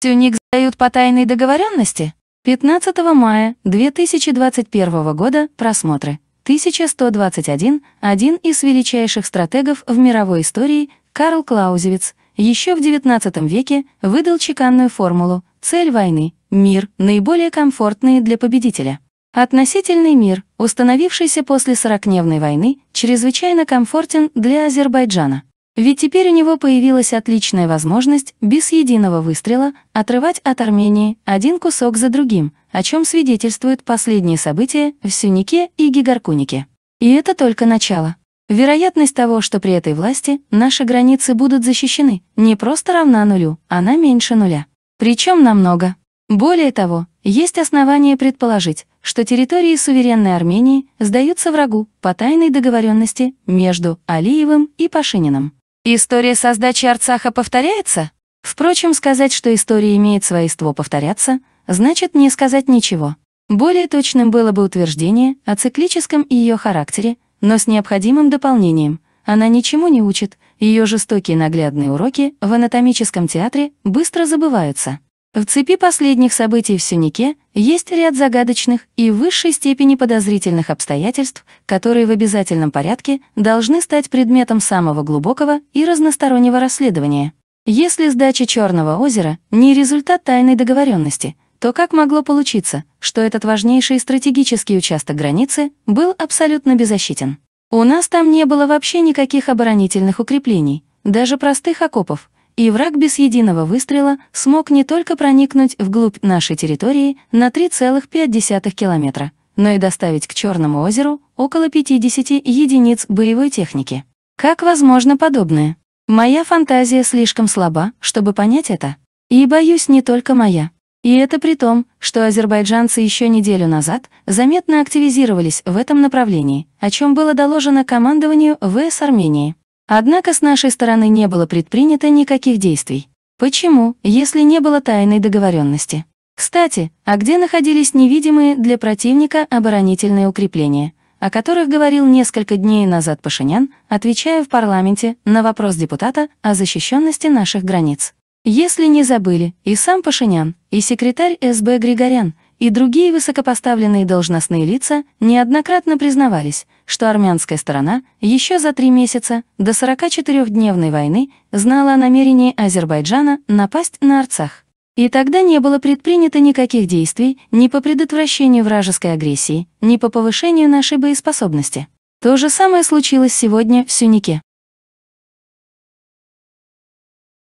Тюник сдают по тайной договоренности? 15 мая 2021 года просмотры. 1121, один из величайших стратегов в мировой истории, Карл Клаузевиц, еще в XIX веке выдал чеканную формулу «Цель войны – мир, наиболее комфортный для победителя». Относительный мир, установившийся после сорокневной войны, чрезвычайно комфортен для Азербайджана. Ведь теперь у него появилась отличная возможность без единого выстрела отрывать от Армении один кусок за другим, о чем свидетельствуют последние события в Сюнике и Гигаркунике. И это только начало. Вероятность того, что при этой власти наши границы будут защищены, не просто равна нулю, она меньше нуля. Причем намного. Более того, есть основания предположить, что территории суверенной Армении сдаются врагу по тайной договоренности между Алиевым и Пашининым. История со сдачей Арцаха повторяется? Впрочем, сказать, что история имеет свойство повторяться, значит не сказать ничего. Более точным было бы утверждение о циклическом ее характере, но с необходимым дополнением. Она ничему не учит, ее жестокие наглядные уроки в анатомическом театре быстро забываются. В цепи последних событий в Сюнике есть ряд загадочных и в высшей степени подозрительных обстоятельств, которые в обязательном порядке должны стать предметом самого глубокого и разностороннего расследования. Если сдача Черного озера не результат тайной договоренности, то как могло получиться, что этот важнейший стратегический участок границы был абсолютно беззащитен? У нас там не было вообще никаких оборонительных укреплений, даже простых окопов, и враг без единого выстрела смог не только проникнуть вглубь нашей территории на 3,5 километра, но и доставить к Черному озеру около 50 единиц боевой техники. Как возможно подобное? Моя фантазия слишком слаба, чтобы понять это. И, боюсь, не только моя. И это при том, что азербайджанцы еще неделю назад заметно активизировались в этом направлении, о чем было доложено командованию ВС Армении. Однако с нашей стороны не было предпринято никаких действий. Почему, если не было тайной договоренности? Кстати, а где находились невидимые для противника оборонительные укрепления, о которых говорил несколько дней назад Пашинян, отвечая в парламенте на вопрос депутата о защищенности наших границ? Если не забыли, и сам Пашинян, и секретарь СБ Григорян – и другие высокопоставленные должностные лица неоднократно признавались, что армянская сторона еще за три месяца до 44-дневной войны знала о намерении Азербайджана напасть на Арцах. И тогда не было предпринято никаких действий ни по предотвращению вражеской агрессии, ни по повышению нашей боеспособности. То же самое случилось сегодня в Сюнике.